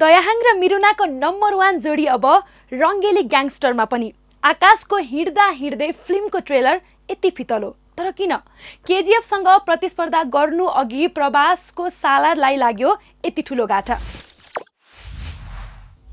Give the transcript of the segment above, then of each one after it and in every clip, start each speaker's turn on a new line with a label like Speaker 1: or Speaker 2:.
Speaker 1: दयाहाङ र मिरुनाको number one जोडी अब रङ्गेली ग्याङस्टरमा पनि आकाशको हिँड्दा हिँड्दै फिल्मको ट्रेलर यति फितलो तर किन केजिएफसँग प्रतिस्पर्धा गर्नु अघि प्रवासको सालालाई लाग्यो यति ठुलो गाठा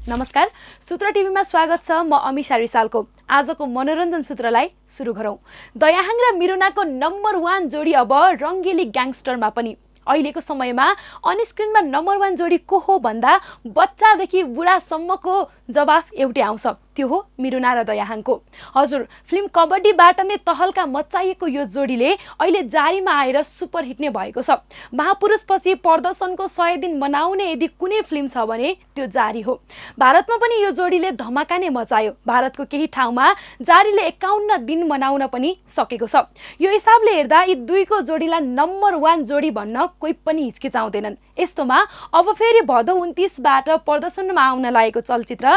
Speaker 1: नमस्कार सूत्र टिभीमा स्वागत छ म अमिषा रिसालको आजको मनोरञ्जन सूत्रलाई सुरु गरौँ दयाहाङ र मिरुनाको नम्बर वान जोडी अब रङ्गेली ग्याङस्टरमा पनि अहिलेको समयमा अनस्क्रिनमा नम्बर वान जोडी को हो भन्दा बच्चादेखि बुढासम्मको जवाफ एउटै आउँछ त्यो हो मिरुना र दयाहाङको हजुर फिल्म कबड्डीबाट नै तहल्का मचाइएको यो जोडीले अहिले जारीमा आएर सुपर हिट नै भएको छ महापुरुषपछि प्रदर्शनको सय दिन मनाउने यदि कुनै फिल्म छ भने त्यो जारी हो भारतमा पनि यो जोडीले धमाका नै मचायो भारतको केही ठाउँमा जारीले एकाउन्न दिन मनाउन पनि सकेको छ यो हिसाबले हेर्दा यी दुईको जोडीलाई नम्बर वान जोडी भन्न कोही पनि हिचकिचाउँदैनन् यस्तोमा अब फेरि भदौ उन्तिसबाट प्रदर्शनमा आउन लागेको चलचित्र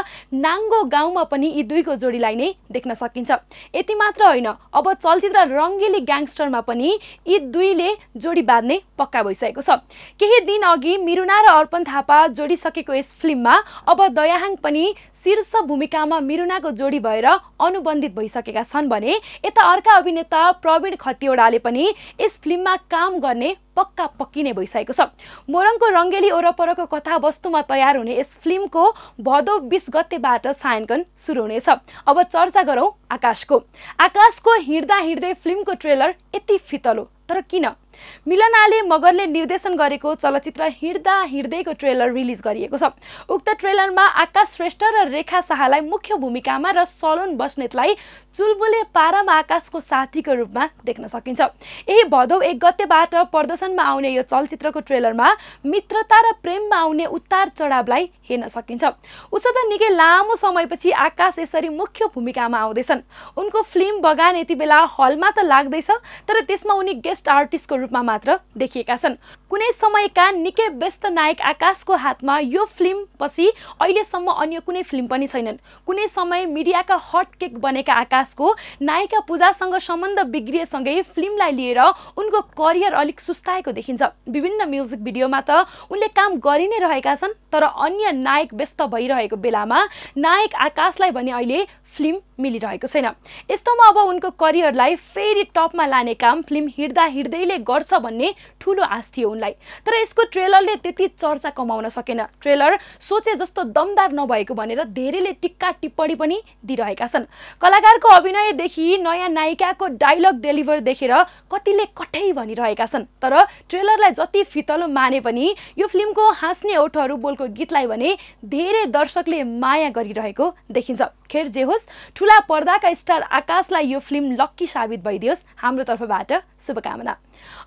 Speaker 1: नाङ्गो गाउँमा पनि यी दुईको जोडीलाई नै देख्न सकिन्छ यति मात्र होइन अब चलचित्र रङ्गेली ग्याङस्टरमा पनि यी दुईले जोडी बाँध्ने पक्का भइसकेको छ केही दिन अघि मिरुना र अर्पण थापा जोडिसकेको यस फिल्ममा अब दयाहाङ पनि शीर्ष भूमिकामा मिरुनाको जोडी भएर अनुबन्धित भइसकेका छन् भने यता अर्का अभिनेता प्रवीण खतिवडाले पनि यस फिल्ममा काम गर्ने पक्का पक्किने भइसकेको छ मोरङको रङ्गेली ओरपरको कथावस्तुमा तयार हुने यस फिल्मको भदौ बिस गतेबाट छायाङ्कन सुरु हुनेछ अब चर्चा गरौँ आकाशको आकाशको हिँड्दा हिँड्दै फिल्मको ट्रेलर यति फितलो तर किन मिलन आले मगरले निर्देशन गरेको चलचित्र हिँड्दा हिँड्दैको ट्रेलर रिलिज गरिएको छ उक्त ट्रेलरमा आकाश श्रेष्ठ र रेखा शाहलाई मुख्य भूमिकामा र सलोन बस्नेतलाई चुलबुले पारामा आकाशको साथीको रूपमा देख्न सकिन्छ यही भदौ एक गतेबाट प्रदर्शनमा आउने यो चलचित्रको ट्रेलरमा मित्रता र प्रेममा आउने उत्तार चढावलाई हेर्न सकिन्छ त निकै लामो समयपछि आकाश यसरी मुख्य भूमिकामा आउँदैछन् उनको फिल्म बगान यति बेला हलमा त लाग्दैछ तर त्यसमा उनी गेस्ट आर्टिस्टको रूपमा मात्र देखिएका छन् कुनै समयका निकै व्यस्त नायक आकाशको हातमा यो फिल्म पछि अहिलेसम्म अन्य कुनै फिल्म पनि छैनन् कुनै समय मिडियाका हट केक बनेका आकाशको नायिका पूजासँग सम्बन्ध बिग्रिएसँगै फिल्मलाई लिएर उनको करियर अलिक सुस्ताएको देखिन्छ विभिन्न म्युजिक भिडियोमा त उनले काम गरि नै रहेका छन् तर अन्य नायक व्यस्त भइरहेको बेलामा नायक आकाशलाई भने अहिले फिल्म मिलिरहेको छैन यस्तोमा अब उनको करियरलाई फेरि टपमा लाने काम फिल्म हिँड्दा हिँड्दैले गर्छ भन्ने ठुलो आश थियो उनलाई तर यसको ट्रेलरले त्यति चर्चा कमाउन सकेन ट्रेलर सोचे जस्तो दमदार नभएको भनेर धेरैले टिक्का टिप्पणी पनि दिइरहेका छन् कलाकारको अभिनयदेखि नयाँ नायिकाको डायलग डेलिभर देखेर कतिले कठै भनिरहेका छन् तर ट्रेलरलाई जति फितलो माने पनि यो फिल्मको हाँस्ने ओठहरू बोलको गीतलाई भने धेरै दर्शकले माया गरिरहेको देखिन्छ खेर जे होस् ठुला पर्दाका स्टार आकाशलाई यो फिल्म लक्की साबित भइदियोस् हाम्रो तर्फबाट शुभकामना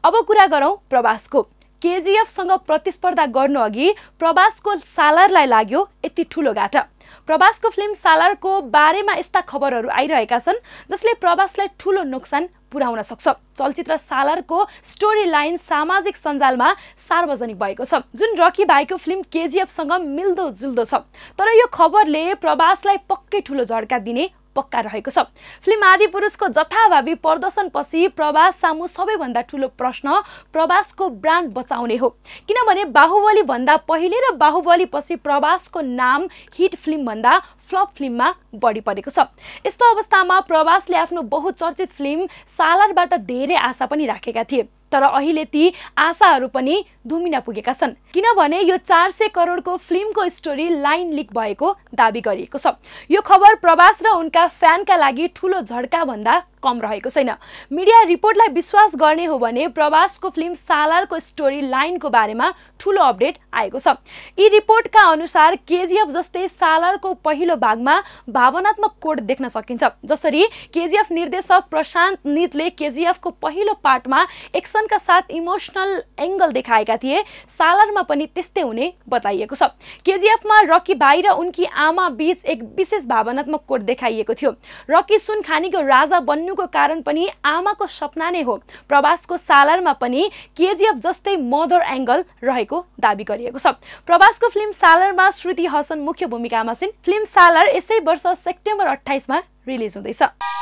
Speaker 1: अब कुरा गरौँ प्रवासको केजिएफसँग प्रतिस्पर्धा गर्नु अघि प्रवासको सालारलाई लाग्यो यति ठुलो घाटा प्रवासको फिल्म सालारको बारेमा यस्ता खबरहरू आइरहेका छन् जसले प्रवासलाई ठुलो नोक्सान पुर्याउन सक्छ चलचित्र सालारको स्टोरी लाइन सामाजिक सञ्जालमा सार्वजनिक भएको छ जुन रकी भाइको फिल्म केजिएफसँग मिल्दो जुल्दो छ तर यो खबरले प्रवासलाई पक्कै ठुलो झड्का दिने पक्का रहेको छ फिल्म आदि पुरुषको जथाभावी प्रदर्शनपछि प्रवास सामु सबैभन्दा ठुलो प्रश्न प्रवासको ब्रान्ड बचाउने हो किनभने बाहुबली भन्दा पहिले र बाहुबली पछि प्रवासको नाम हिट फिल्मभन्दा फ्लप फिल्ममा बढी परेको छ यस्तो अवस्थामा प्रवासले आफ्नो बहुचर्चित फिल्म सालारबाट धेरै आशा पनि राखेका थिए तर अहिले ती आशाहरू पनि धुमिन पुगेका छन् किनभने यो चार सय करोडको फिल्मको स्टोरी लाइन लिक भएको दावी गरिएको छ यो खबर प्रवास र उनका फ्यानका लागि ठुलो झड्का भन्दा कम रहेको छैन मिडिया रिपोर्टलाई विश्वास गर्ने हो भने प्रवासको फिल्म सालारको स्टोरी लाइनको बारेमा ठुलो अपडेट आएको छ यी रिपोर्टका अनुसार केजिएफ जस्तै सालारको पहिलो भागमा भावनात्मक कोड देख्न सकिन्छ जसरी केजिएफ निर्देशक प्रशान्त नितले केजिएफको पहिलो पार्टमा एक्सनका साथ इमोसनल एङ्गल देखाएका थिए सालारमा पनि त्यस्तै हुने बताइएको छ केजिएफमा रकी भाइ र उनकी आमा बीच एक विशेष भावनात्मक कोड देखाइएको थियो रकी सुनखानीको राजा बन्ने बन्नुको कारण पनि आमाको सपना नै हो प्रवासको सालरमा पनि केजिएफ जस्तै मदर एङ्गल रहेको दावी गरिएको छ प्रवासको फिल्म सालरमा श्रुति हसन मुख्य भूमिकामा छिन् फिल्म सालर यसै वर्ष सेप्टेम्बर अठाइसमा रिलिज हुँदैछ